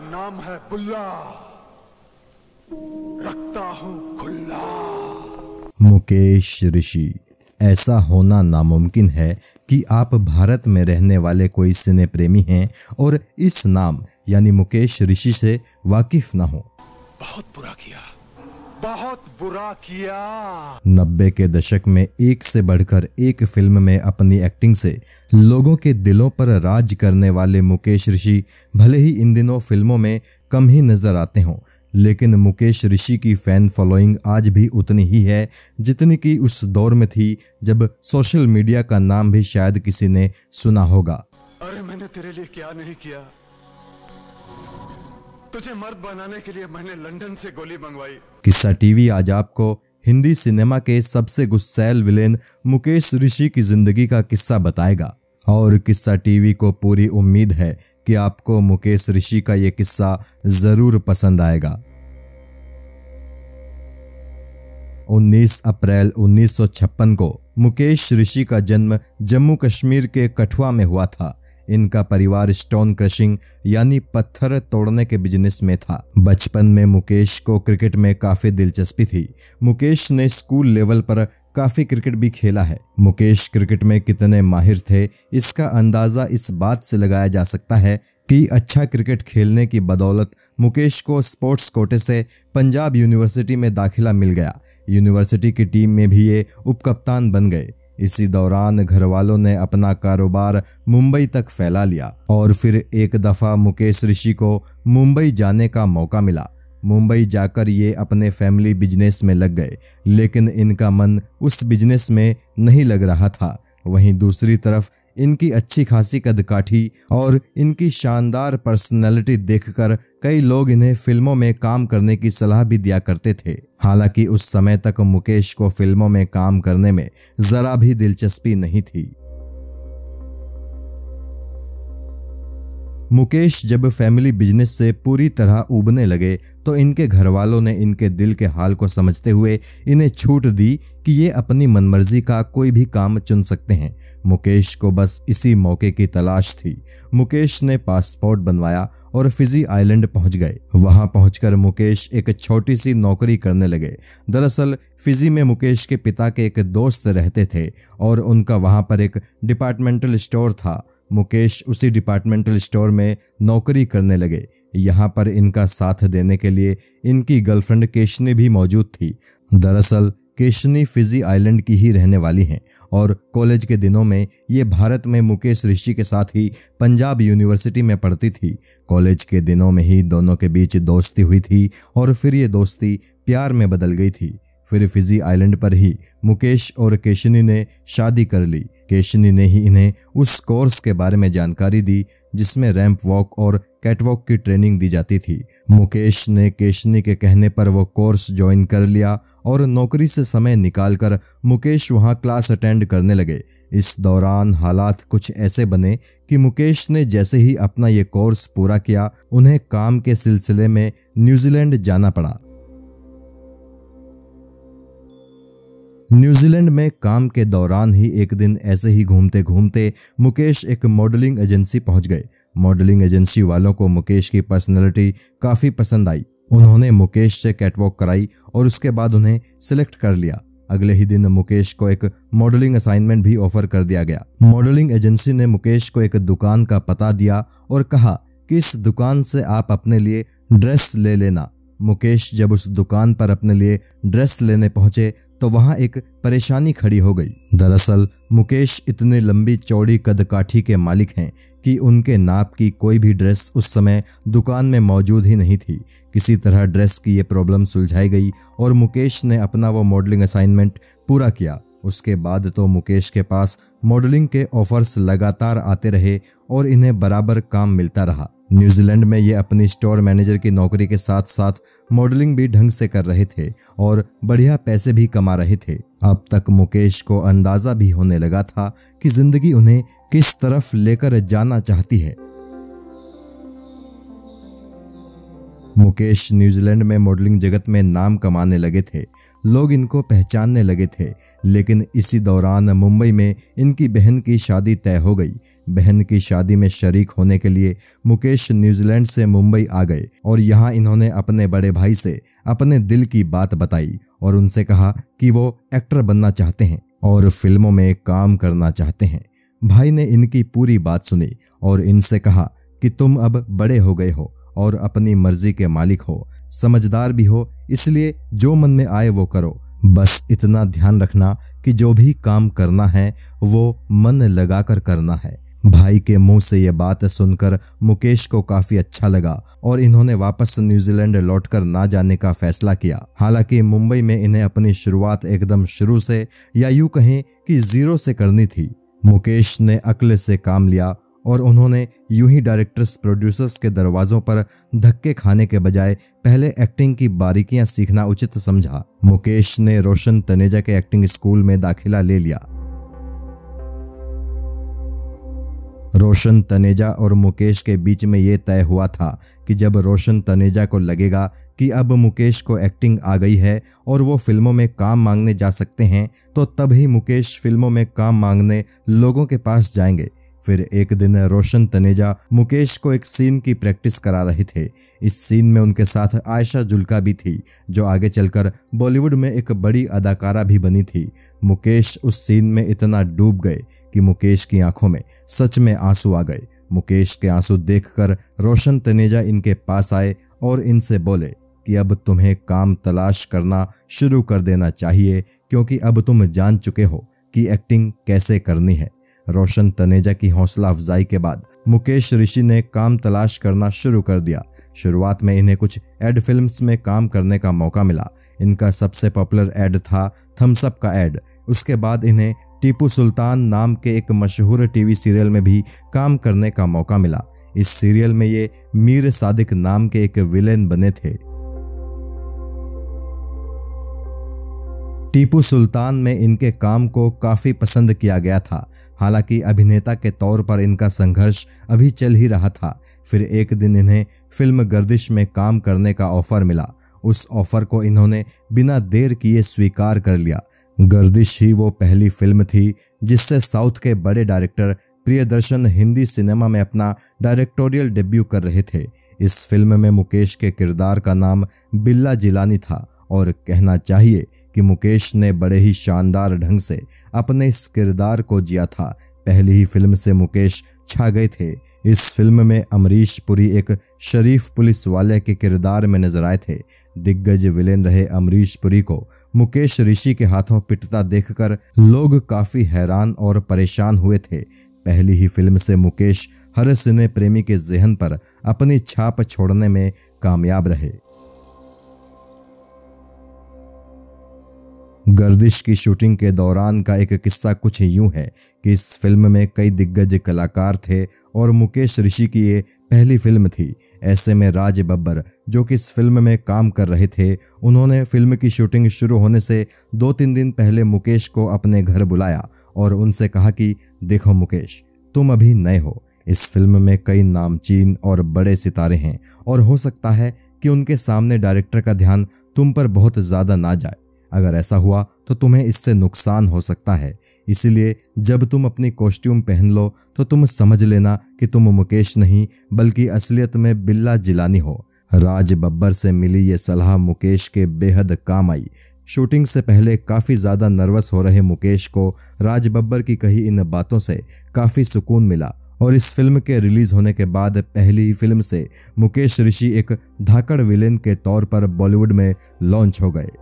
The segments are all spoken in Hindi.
मेरा नाम है बुल्ला रखता हूँ खुल्ला मुकेश ऋषि ऐसा होना नामुमकिन है कि आप भारत में रहने वाले कोई सिने प्रेमी हैं और इस नाम यानी मुकेश ऋषि से वाकिफ ना हो बहुत बुरा किया बहुत बुरा किया नब्बे के दशक में एक से बढ़कर एक फिल्म में अपनी एक्टिंग से लोगों के दिलों पर राज करने वाले मुकेश ऋषि भले ही इन दिनों फिल्मों में कम ही नजर आते हों लेकिन मुकेश ऋषि की फैन फॉलोइंग आज भी उतनी ही है जितनी कि उस दौर में थी जब सोशल मीडिया का नाम भी शायद किसी ने सुना होगा अरे मैंने तेरे लिए क्या नहीं किया तुझे मर्द बनाने के लिए मैंने लंदन से गोली मंगवाई किस्सा टीवी आज आपको हिंदी सिनेमा के सबसे गुस्सैल विलेन मुकेश ऋषि की जिंदगी का किस्सा बताएगा और किस्सा टीवी को पूरी उम्मीद है कि आपको मुकेश ऋषि का ये किस्सा ज़रूर पसंद आएगा 19 अप्रैल 1956 को मुकेश ऋषि का जन्म जम्मू कश्मीर के कठुआ में हुआ था इनका परिवार स्टोन क्रशिंग यानी पत्थर तोड़ने के बिजनेस में था बचपन में मुकेश को क्रिकेट में काफी दिलचस्पी थी मुकेश ने स्कूल लेवल पर काफी क्रिकेट भी खेला है मुकेश क्रिकेट में कितने माहिर थे इसका अंदाजा इस बात से लगाया जा सकता है कि अच्छा क्रिकेट खेलने की बदौलत मुकेश को स्पोर्ट्स कोटे से पंजाब यूनिवर्सिटी में दाखिला मिल गया यूनिवर्सिटी की टीम में भी ये उपकप्तान बन गए इसी दौरान घर वालों ने अपना कारोबार मुंबई तक फैला लिया और फिर एक दफ़ा मुकेश ऋषि को मुंबई जाने का मौका मिला मुंबई जाकर ये अपने फैमिली बिजनेस में लग गए लेकिन इनका मन उस बिजनेस में नहीं लग रहा था वहीं दूसरी तरफ इनकी अच्छी खासी कदकाठी और इनकी शानदार पर्सनैलिटी देखकर कई लोग इन्हें फिल्मों में काम करने की सलाह भी दिया करते थे हालांकि उस समय तक मुकेश को फिल्मों में काम करने में जरा भी दिलचस्पी नहीं थी मुकेश जब फैमिली बिजनेस से पूरी तरह उबने लगे तो इनके घर वालों ने इनके दिल के हाल को समझते हुए इन्हें छूट दी कि ये अपनी मनमर्जी का कोई भी काम चुन सकते हैं मुकेश को बस इसी मौके की तलाश थी मुकेश ने पासपोर्ट बनवाया और फिजी आइलैंड पहुंच गए वहां पहुंचकर मुकेश एक छोटी सी नौकरी करने लगे दरअसल फिजी में मुकेश के पिता के एक दोस्त रहते थे और उनका वहां पर एक डिपार्टमेंटल स्टोर था मुकेश उसी डिपार्टमेंटल स्टोर में नौकरी करने लगे यहाँ पर इनका साथ देने के लिए इनकी गर्लफ्रेंड केशनी भी मौजूद थी दरअसल केशनी फिजी आइलैंड की ही रहने वाली हैं और कॉलेज के दिनों में ये भारत में मुकेश ऋषि के साथ ही पंजाब यूनिवर्सिटी में पढ़ती थी कॉलेज के दिनों में ही दोनों के बीच दोस्ती हुई थी और फिर ये दोस्ती प्यार में बदल गई थी फिर फिजी आइलैंड पर ही मुकेश और केशनी ने शादी कर ली केशनी ने ही इन्हें उस कोर्स के बारे में जानकारी दी जिसमें रैंप वॉक और कैटवॉक की ट्रेनिंग दी जाती थी मुकेश ने केशनी के कहने पर वो कोर्स ज्वाइन कर लिया और नौकरी से समय निकालकर मुकेश वहां क्लास अटेंड करने लगे इस दौरान हालात कुछ ऐसे बने कि मुकेश ने जैसे ही अपना ये कोर्स पूरा किया उन्हें काम के सिलसिले में न्यूजीलैंड जाना पड़ा न्यूजीलैंड में काम के दौरान ही एक दिन ऐसे ही घूमते घूमते मुकेश एक मॉडलिंग एजेंसी पहुंच गए मॉडलिंग एजेंसी वालों को मुकेश की पर्सनैलिटी काफ़ी पसंद आई उन्होंने मुकेश से कैटवॉक कराई और उसके बाद उन्हें सिलेक्ट कर लिया अगले ही दिन मुकेश को एक मॉडलिंग असाइनमेंट भी ऑफर कर दिया गया मॉडलिंग एजेंसी ने मुकेश को एक दुकान का पता दिया और कहा कि इस दुकान से आप अपने लिए ड्रेस ले लेना मुकेश जब उस दुकान पर अपने लिए ड्रेस लेने पहुंचे तो वहां एक परेशानी खड़ी हो गई दरअसल मुकेश इतने लंबी चौड़ी कदकाठी के मालिक हैं कि उनके नाप की कोई भी ड्रेस उस समय दुकान में मौजूद ही नहीं थी किसी तरह ड्रेस की ये प्रॉब्लम सुलझाई गई और मुकेश ने अपना वो मॉडलिंग असाइनमेंट पूरा किया उसके बाद तो मुकेश के पास मॉडलिंग के ऑफर्स लगातार आते रहे और इन्हें बराबर काम मिलता रहा न्यूजीलैंड में ये अपनी स्टोर मैनेजर की नौकरी के साथ साथ मॉडलिंग भी ढंग से कर रहे थे और बढ़िया पैसे भी कमा रहे थे अब तक मुकेश को अंदाज़ा भी होने लगा था कि ज़िंदगी उन्हें किस तरफ लेकर जाना चाहती है मुकेश न्यूजीलैंड में मॉडलिंग जगत में नाम कमाने लगे थे लोग इनको पहचानने लगे थे लेकिन इसी दौरान मुंबई में इनकी बहन की शादी तय हो गई बहन की शादी में शरीक होने के लिए मुकेश न्यूजीलैंड से मुंबई आ गए और यहाँ इन्होंने अपने बड़े भाई से अपने दिल की बात बताई और उनसे कहा कि वो एक्टर बनना चाहते हैं और फिल्मों में काम करना चाहते हैं भाई ने इनकी पूरी बात सुनी और इनसे कहा कि तुम अब बड़े हो गए हो और अपनी मर्जी के मालिक हो समझदार भी हो इसलिए जो मन में आए वो करो बस इतना ध्यान रखना कि जो भी काम करना है वो मन लगाकर करना है भाई के मुंह से ये बात सुनकर मुकेश को काफी अच्छा लगा और इन्होंने वापस न्यूजीलैंड लौटकर ना जाने का फैसला किया हालांकि मुंबई में इन्हें अपनी शुरुआत एकदम शुरू से या यूं कहें कि जीरो से करनी थी मुकेश ने अकल से काम लिया और उन्होंने यूं ही डायरेक्टर्स प्रोड्यूसर्स के दरवाजों पर धक्के खाने के बजाय पहले एक्टिंग की बारीकियां सीखना उचित समझा मुकेश ने रोशन तनेजा के एक्टिंग स्कूल में दाखिला ले लिया रोशन तनेजा और मुकेश के बीच में ये तय हुआ था कि जब रोशन तनेजा को लगेगा कि अब मुकेश को एक्टिंग आ गई है और वो फिल्मों में काम मांगने जा सकते हैं तो तब ही मुकेश फिल्मों में काम मांगने लोगों के पास जाएंगे फिर एक दिन रोशन तनेजा मुकेश को एक सीन की प्रैक्टिस करा रहे थे इस सीन में उनके साथ आयशा जुल्का भी थी जो आगे चलकर बॉलीवुड में एक बड़ी अदाकारा भी बनी थी मुकेश उस सीन में इतना डूब गए कि मुकेश की आंखों में सच में आंसू आ गए मुकेश के आंसू देखकर रोशन तनेजा इनके पास आए और इनसे बोले कि अब तुम्हें काम तलाश करना शुरू कर देना चाहिए क्योंकि अब तुम जान चुके हो कि एक्टिंग कैसे करनी है रोशन तनेजा की हौसला अफजाई के बाद मुकेश ऋषि ने काम तलाश करना शुरू कर दिया शुरुआत में इन्हें कुछ एड फिल्म्स में काम करने का मौका मिला इनका सबसे पॉपुलर एड था थम्सअप का एड उसके बाद इन्हें टीपू सुल्तान नाम के एक मशहूर टीवी सीरियल में भी काम करने का मौका मिला इस सीरियल में ये मीर सादिक नाम के एक विलेन बने थे टीपू सुल्तान में इनके काम को काफ़ी पसंद किया गया था हालांकि अभिनेता के तौर पर इनका संघर्ष अभी चल ही रहा था फिर एक दिन इन्हें फिल्म गर्दिश में काम करने का ऑफर मिला उस ऑफर को इन्होंने बिना देर किए स्वीकार कर लिया गर्दिश ही वो पहली फिल्म थी जिससे साउथ के बड़े डायरेक्टर प्रियदर्शन हिंदी सिनेमा में अपना डायरेक्टोरियल डेब्यू कर रहे थे इस फिल्म में मुकेश के किरदार का नाम बिल्ला जिलानी था और कहना चाहिए कि मुकेश ने बड़े ही शानदार ढंग से अपने इस किरदार को जिया था पहली ही फिल्म से मुकेश छा गए थे इस फिल्म में अमरीश पुरी एक शरीफ पुलिस वाले के किरदार में नजर आए थे दिग्गज विलेन रहे अमरीश पुरी को मुकेश ऋषि के हाथों पिटता देखकर लोग काफी हैरान और परेशान हुए थे पहली ही फिल्म से मुकेश हर सिने प्रेमी के जहन पर अपनी छाप छोड़ने में कामयाब रहे गर्दिश की शूटिंग के दौरान का एक किस्सा कुछ यूं है कि इस फिल्म में कई दिग्गज कलाकार थे और मुकेश ऋषि की ये पहली फिल्म थी ऐसे में राज बब्बर जो कि इस फिल्म में काम कर रहे थे उन्होंने फिल्म की शूटिंग शुरू होने से दो तीन दिन पहले मुकेश को अपने घर बुलाया और उनसे कहा कि देखो मुकेश तुम अभी नए हो इस फिल्म में कई नामचीन और बड़े सितारे हैं और हो सकता है कि उनके सामने डायरेक्टर का ध्यान तुम पर बहुत ज़्यादा ना जाए अगर ऐसा हुआ तो तुम्हें इससे नुकसान हो सकता है इसीलिए जब तुम अपनी कॉस्ट्यूम पहन लो तो तुम समझ लेना कि तुम मुकेश नहीं बल्कि असलियत में बिल्ला जिलानी हो राज बब्बर से मिली ये सलाह मुकेश के बेहद काम आई शूटिंग से पहले काफ़ी ज़्यादा नर्वस हो रहे मुकेश को राज बब्बर की कही इन बातों से काफ़ी सुकून मिला और इस फिल्म के रिलीज होने के बाद पहली ही फिल्म से मुकेश ऋषि एक धाकड़ विलेन के तौर पर बॉलीवुड में लॉन्च हो गए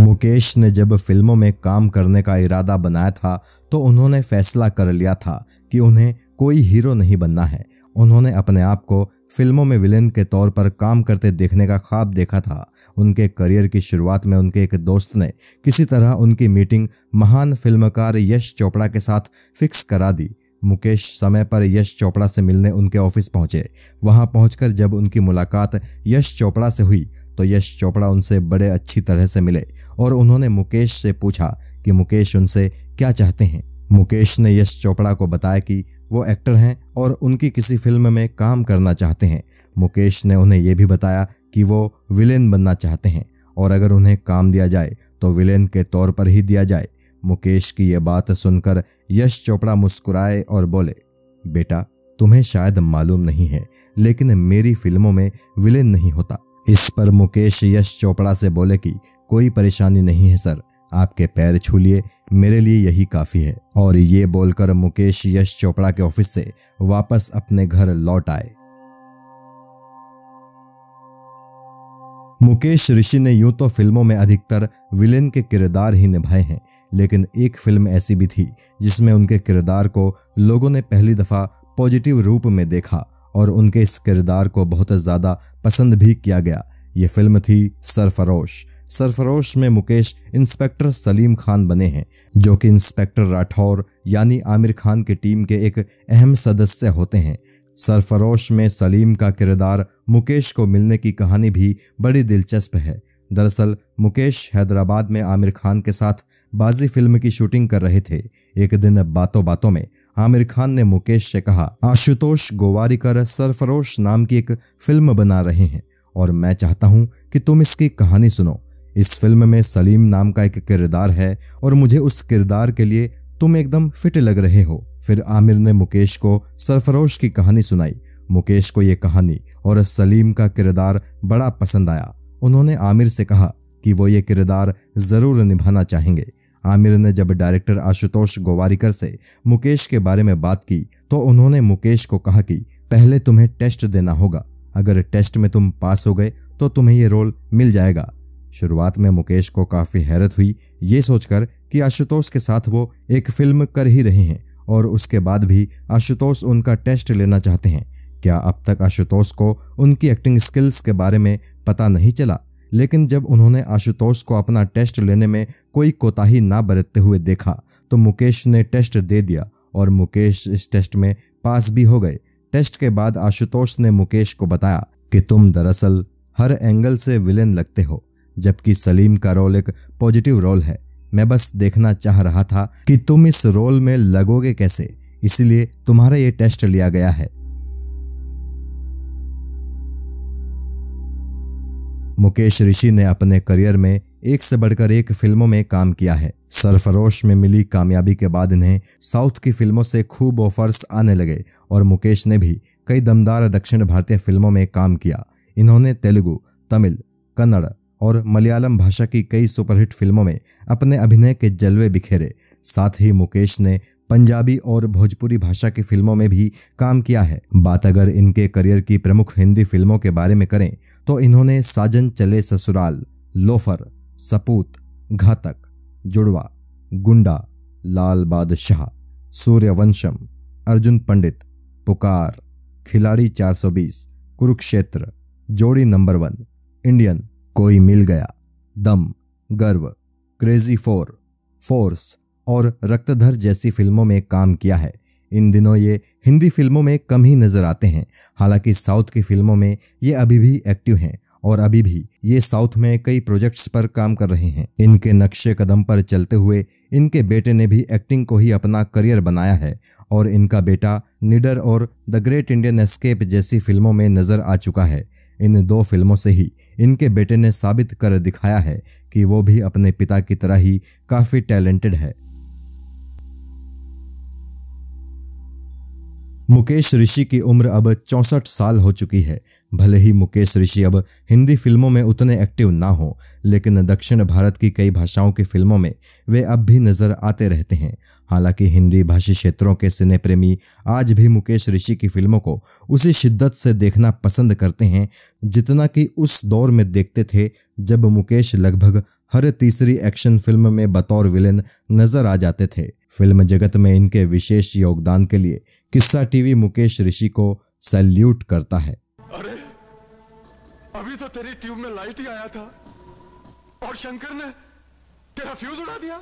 मुकेश ने जब फिल्मों में काम करने का इरादा बनाया था तो उन्होंने फैसला कर लिया था कि उन्हें कोई हीरो नहीं बनना है उन्होंने अपने आप को फिल्मों में विलेन के तौर पर काम करते देखने का ख्वाब देखा था उनके करियर की शुरुआत में उनके एक दोस्त ने किसी तरह उनकी मीटिंग महान फिल्मकार यश चोपड़ा के साथ फिक्स करा दी मुकेश समय पर यश चोपड़ा से मिलने उनके ऑफिस पहुंचे वहां पहुंचकर जब उनकी मुलाकात यश चोपड़ा से हुई तो यश चोपड़ा उनसे बड़े अच्छी तरह से मिले और उन्होंने मुकेश से पूछा कि मुकेश उनसे क्या चाहते हैं मुकेश ने यश चोपड़ा को बताया कि वो एक्टर हैं और उनकी किसी फिल्म में काम करना चाहते हैं मुकेश ने उन्हें यह भी बताया कि वो विलेन बनना चाहते हैं और अगर उन्हें काम दिया जाए तो विलेन के तौर पर ही दिया जाए मुकेश की यह बात सुनकर यश चोपड़ा मुस्कुराए और बोले बेटा तुम्हें शायद मालूम नहीं है लेकिन मेरी फिल्मों में विलेन नहीं होता इस पर मुकेश यश चोपड़ा से बोले कि कोई परेशानी नहीं है सर आपके पैर छू लिए मेरे लिए यही काफ़ी है और ये बोलकर मुकेश यश चोपड़ा के ऑफिस से वापस अपने घर लौट आए मुकेश ऋषि ने यूं तो फिल्मों में अधिकतर विलेन के किरदार ही निभाए हैं लेकिन एक फिल्म ऐसी भी थी जिसमें उनके किरदार को लोगों ने पहली दफ़ा पॉजिटिव रूप में देखा और उनके इस किरदार को बहुत ज़्यादा पसंद भी किया गया ये फिल्म थी सरफरोश सरफरोश में मुकेश इंस्पेक्टर सलीम खान बने हैं जो कि इंस्पेक्टर राठौर यानी आमिर खान की टीम के एक अहम सदस्य होते हैं सरफरोश में सलीम का किरदार मुकेश को मिलने की कहानी भी बड़ी दिलचस्प है दरअसल मुकेश हैदराबाद में आमिर खान के साथ बाजी फिल्म की शूटिंग कर रहे थे एक दिन बातों बातों में आमिर खान ने मुकेश से कहा आशुतोष गोवारीकर सरफरोश नाम की एक फिल्म बना रहे हैं और मैं चाहता हूं कि तुम इसकी कहानी सुनो इस फिल्म में सलीम नाम का एक किरदार है और मुझे उस किरदार के लिए तुम एकदम फिट लग रहे हो फिर आमिर ने मुकेश को सरफरोश की कहानी सुनाई मुकेश को ये कहानी और सलीम का किरदार बड़ा पसंद आया उन्होंने आमिर से कहा कि वो ये किरदार ज़रूर निभाना चाहेंगे आमिर ने जब डायरेक्टर आशुतोष गोवारिकर से मुकेश के बारे में बात की तो उन्होंने मुकेश को कहा कि पहले तुम्हें टेस्ट देना होगा अगर टेस्ट में तुम पास हो गए तो तुम्हें ये रोल मिल जाएगा शुरुआत में मुकेश को काफ़ी हैरत हुई ये सोचकर कि आशुतोष के साथ वो एक फिल्म कर ही रहे हैं और उसके बाद भी आशुतोष उनका टेस्ट लेना चाहते हैं क्या अब तक आशुतोष को उनकी एक्टिंग स्किल्स के बारे में पता नहीं चला लेकिन जब उन्होंने आशुतोष को अपना टेस्ट लेने में कोई कोताही ना बरतते हुए देखा तो मुकेश ने टेस्ट दे दिया और मुकेश इस टेस्ट में पास भी हो गए टेस्ट के बाद आशुतोष ने मुकेश को बताया कि तुम दरअसल हर एंगल से विलेन लगते हो जबकि सलीम का रोल एक पॉजिटिव रोल है मैं बस देखना चाह रहा था कि तुम इस रोल में लगोगे कैसे इसलिए तुम्हारा ये टेस्ट लिया गया है मुकेश ऋषि ने अपने करियर में एक से बढ़कर एक फिल्मों में काम किया है सरफरोश में मिली कामयाबी के बाद इन्हें साउथ की फिल्मों से खूब ऑफर्स आने लगे और मुकेश ने भी कई दमदार दक्षिण भारतीय फिल्मों में काम किया इन्होंने तेलुगु तमिल कन्नड़ और मलयालम भाषा की कई सुपरहिट फिल्मों में अपने अभिनय के जलवे बिखेरे साथ ही मुकेश ने पंजाबी और भोजपुरी भाषा की फिल्मों में भी काम किया है बात अगर इनके करियर की प्रमुख हिंदी फिल्मों के बारे में करें तो इन्होंने साजन चले ससुराल लोफर सपूत घातक जुड़वा गुंडा लाल बादशाह सूर्यवंशम अर्जुन पंडित पुकार खिलाड़ी 420 कुरुक्षेत्र जोड़ी नंबर वन इंडियन कोई मिल गया दम गर्व क्रेजी फोर फोर्स और रक्तधर जैसी फिल्मों में काम किया है इन दिनों ये हिंदी फिल्मों में कम ही नज़र आते हैं हालांकि साउथ की फिल्मों में ये अभी भी एक्टिव हैं और अभी भी ये साउथ में कई प्रोजेक्ट्स पर काम कर रहे हैं इनके नक्शे कदम पर चलते हुए इनके बेटे ने भी एक्टिंग को ही अपना करियर बनाया है और इनका बेटा निडर और द ग्रेट इंडियन एस्केप जैसी फिल्मों में नजर आ चुका है इन दो फिल्मों से ही इनके बेटे ने साबित कर दिखाया है कि वो भी अपने पिता की तरह ही काफ़ी टैलेंटेड है मुकेश ऋषि की उम्र अब चौंसठ साल हो चुकी है भले ही मुकेश ऋषि अब हिंदी फिल्मों में उतने एक्टिव ना हो लेकिन दक्षिण भारत की कई भाषाओं की फिल्मों में वे अब भी नजर आते रहते हैं हालांकि हिंदी भाषी क्षेत्रों के सिने प्रेमी आज भी मुकेश ऋषि की फिल्मों को उसी शिद्दत से देखना पसंद करते हैं जितना कि उस दौर में देखते थे जब मुकेश लगभग हर तीसरी एक्शन फिल्म में बतौर विलेन नजर आ जाते थे फिल्म जगत में इनके विशेष योगदान के लिए किस्सा टीवी मुकेश ऋषि को सैल्यूट करता है अरे अभी तो तेरी ट्यूब में लाइट ही आया था और शंकर ने तेरा फ्यूज उड़ा दिया